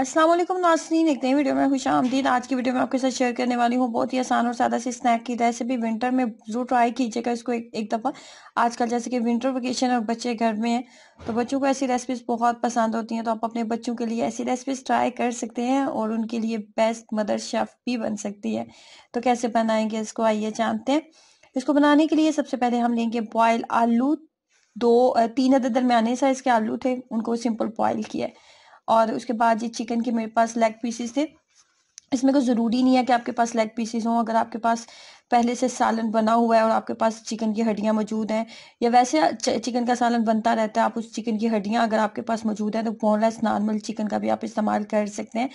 अस्सलाम वालेकुम नासरीन एक नई वीडियो में खुश आमदीद आज की वीडियो में आपके साथ शेयर करने वाली हूँ बहुत ही आसान और सादा से स्नैक की रेसिपी विंटर में ज़रूर ट्राई कीजिएगा इसको एक एक दफ़ा आजकल जैसे कि विंटर वेकेशन और बच्चे घर में हैं तो बच्चों को ऐसी रेसिपीज़ बहुत पसंद होती हैं तो आप अपने बच्चों के लिए ऐसी रेसिपीज़ ट्राई कर सकते हैं और उनके लिए बेस्ट मदर शेफ़ भी बन सकती है तो कैसे बनाएंगे इसको आइए जानते हैं इसको बनाने के लिए सबसे पहले हम लेंगे बॉयल आलू दो तीन अदर दरमियाने साइज़ के आलू थे उनको सिंपल बॉयल किया है और उसके बाद ये चिकन के मेरे पास लेग पीसेस थे इसमें कोई ज़रूरी नहीं है कि आपके पास लेग पीसेस हों अगर आपके पास पहले से सालन बना हुआ है और आपके पास चिकन की हड्डियाँ मौजूद हैं या वैसे चिकन का सालन बनता रहता है आप उस चिकन की हड्डियाँ अगर आपके पास मौजूद हैं तो बोनलेस नॉर्मल चिकन का भी आप इस्तेमाल कर सकते हैं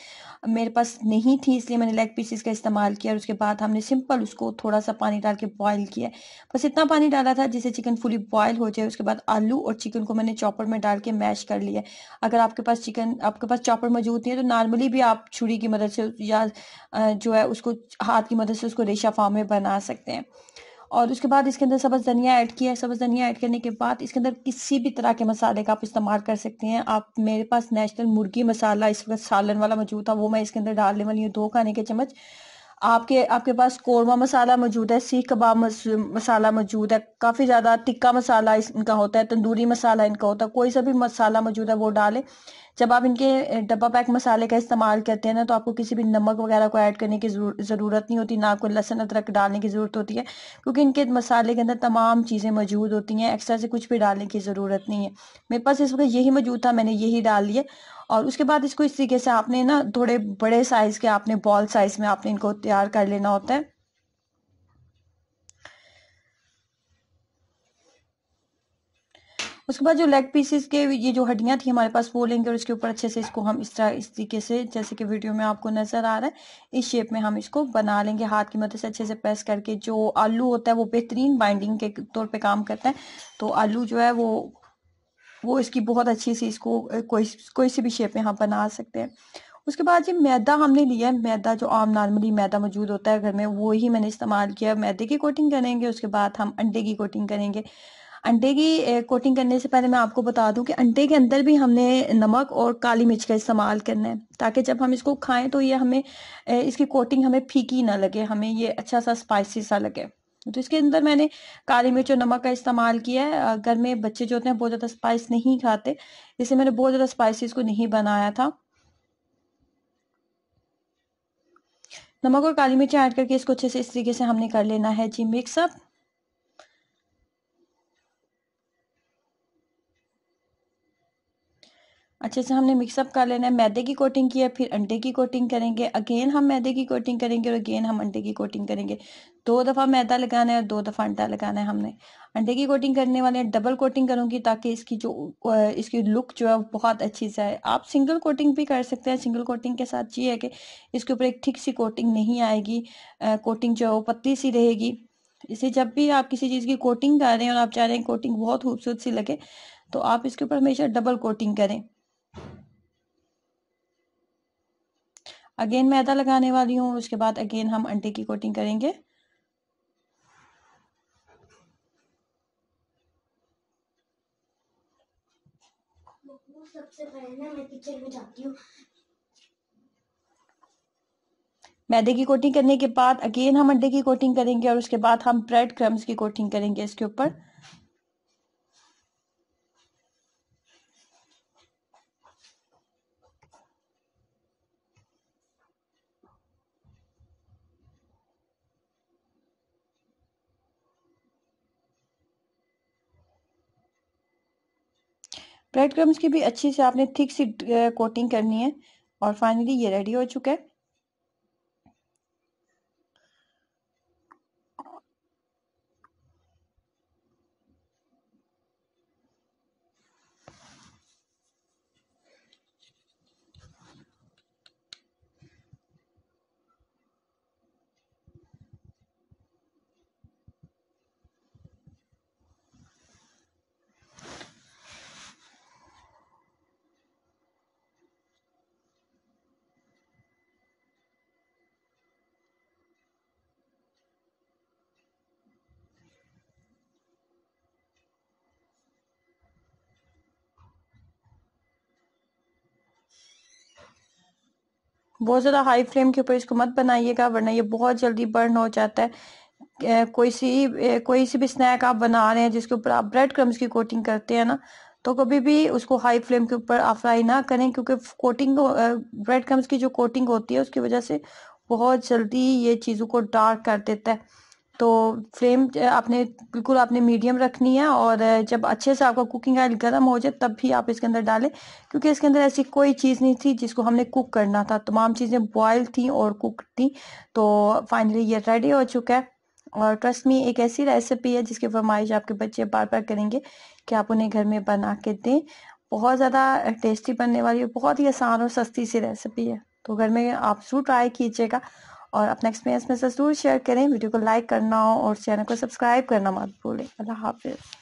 मेरे पास नहीं थी इसलिए मैंने लेग पीसीस का इस्तेमाल किया और उसके बाद हमने सिंपल उसको थोड़ा सा पानी डाल के बॉयल किया बस इतना पानी डाला था जिससे चिकन फुली बॉयल हो जाए उसके बाद आलू और चिकन को मैंने चॉपर में डाल के मैश कर लिया अगर आपके पास चिकन आपके पास चॉपर मौजूद नहीं है तो नॉर्मली भी आप छुरी की मदद से या जो है उसको हाथ की मदद से उसको रेशा फार्म में बना बना सकते हैं और उसके बाद इसके अंदर सब्ज़ धनिया ऐड किया है सब्ज़ धनिया ऐड करने के बाद इसके अंदर किसी भी तरह के मसाले का आप इस्तेमाल कर सकते हैं आप मेरे पास नेचुरल मुर्गी मसाला इस वक्त सालन वाला मौजूद था वो मैं इसके अंदर डालने वाली हूँ दो खाने के चम्मच आपके आपके पास कोरमा मसाला मौजूद है सीख कबाब मसाला मौजूद है काफ़ी ज़्यादा टिक्का मसाला इनका होता है तंदूरी मसाला इनका होता है कोई सा भी मसाला मौजूद है वो डालें जब आप इनके डब्बा पैक मसाले का इस्तेमाल करते हैं ना तो आपको किसी भी नमक वगैरह को ऐड करने की ज़रूरत नहीं होती ना आपको लहसुन अदरक डालने की ज़रूरत होती है क्योंकि इनके मसाले के अंदर तमाम चीज़ें मौजूद होती हैं एक्स्ट्रा से कुछ भी डालने की ज़रूरत नहीं है मेरे पास इस वक्त यही मौजूद था मैंने यही डाल दिया और उसके बाद इसको इस तरीके से आपने ना थोड़े बड़े साइज के आपने बॉल साइज में आपने इनको तैयार कर लेना होता है उसके बाद जो लेग पीसेस के ये जो हड्डियां थी हमारे पास वो लेंगे और उसके ऊपर अच्छे से इसको हम इस तरह इस तरीके से जैसे कि वीडियो में आपको नज़र आ रहा है इस शेप में हम इसको बना लेंगे हाथ की मदद से अच्छे से प्रेस करके जो आलू होता है वो बेहतरीन बाइंडिंग के तौर पे काम करता है तो आलू जो है वो वो इसकी बहुत अच्छी सी इसको कोई कोई सी भी शेप में हम बना सकते हैं उसके बाद ये मैदा हमने लिया है मैदा जो आम नॉर्मली मैदा मौजूद होता है घर में वो ही मैंने इस्तेमाल किया मैदे की कोटिंग करेंगे उसके बाद हम अंडे की कोटिंग करेंगे अंडे की कोटिंग करने से पहले मैं आपको बता दूं कि अंडे के अंदर भी हमने नमक और काली मिर्च का इस्तेमाल करना है ताकि जब हम इसको खाएं तो ये हमें इसकी कोटिंग हमें फीकी ना लगे हमें ये अच्छा सा स्पाइसी सा लगे तो इसके अंदर मैंने काली मिर्च और नमक का इस्तेमाल किया है घर में बच्चे जो होते हैं बहुत ज़्यादा स्पाइस नहीं खाते इसलिए मैंने बहुत ज़्यादा स्पाइसी इसको नहीं बनाया था नमक और काली मिर्च ऐड करके इसको अच्छे से इस तरीके से हमने कर लेना है जी मिक्सअप अच्छे से हमने मिक्सअप कर लेना है मैदे की कोटिंग की है फिर अंडे की कोटिंग करेंगे अगेन हम मैदे की कोटिंग करेंगे और अगेन हम अंडे की कोटिंग करेंगे दो दफ़ा मैदा लगाना है और दो दफ़ा अंडा लगाना है हमने अंडे की कोटिंग करने वाले हैं डबल कोटिंग करूँगी ताकि इसकी जो इसकी लुक जो है बहुत अच्छी से आए आप सिंगल कोटिंग भी कर सकते हैं सिंगल कोटिंग के साथ ये है कि इसके ऊपर एक ठीक सी कोटिंग नहीं आएगी कोटिंग जो है वो पतली सी रहेगी इसे जब भी आप किसी चीज़ की कोटिंग कर रहे हैं और आप चाह रहे हैं कोटिंग बहुत खूबसूरत सी लगे तो आप इसके ऊपर हमेशा डबल कोटिंग करें अगेन मैदा लगाने वाली हूँ उसके बाद अगेन हम अंडे की कोटिंग करेंगे मैदे की कोटिंग करने के बाद अगेन हम अंडे की कोटिंग करेंगे और उसके बाद हम ब्रेड क्रम्स की कोटिंग करेंगे इसके ऊपर ब्रेड क्रम्स की भी अच्छी से आपने थिक सी कोटिंग करनी है और फाइनली ये रेडी हो चुका है बहुत ज़्यादा हाई फ्लेम के ऊपर इसको मत बनाइएगा वरना ये बहुत जल्दी बर्न हो जाता है कोई सी कोई सी भी स्नैक आप बना रहे हैं जिसके ऊपर आप ब्रेड क्रम्स की कोटिंग करते हैं ना तो कभी भी उसको हाई फ्लेम के ऊपर आप फ्राई ना करें क्योंकि कोटिंग ब्रेड क्रम्स की जो कोटिंग होती है उसकी वजह से बहुत जल्दी ये चीज़ों को डार्क कर देता है तो फ्लेम आपने बिल्कुल आपने मीडियम रखनी है और जब अच्छे से आपका कुकिंग ऑयल गर्म हो जाए तब भी आप इसके अंदर डालें क्योंकि इसके अंदर ऐसी कोई चीज़ नहीं थी जिसको हमने कुक करना था तमाम चीज़ें बॉयल थी और कुक थी तो फाइनली ये रेडी हो चुका है और ट्रस्ट में एक ऐसी रेसिपी है जिसकी फरमाइश आपके बच्चे बार बार करेंगे कि आप उन्हें घर में बना के दें बहुत ज़्यादा टेस्टी बनने वाली है बहुत ही आसान और सस्ती सी रेसिपी है तो घर में आप ज़रूर ट्राई कीजिएगा और अपने एक्सपीरियंस में ज़रूर शेयर करें वीडियो को लाइक करना और चैनल को सब्सक्राइब करना मत भूलें अल्लाह हाफिज़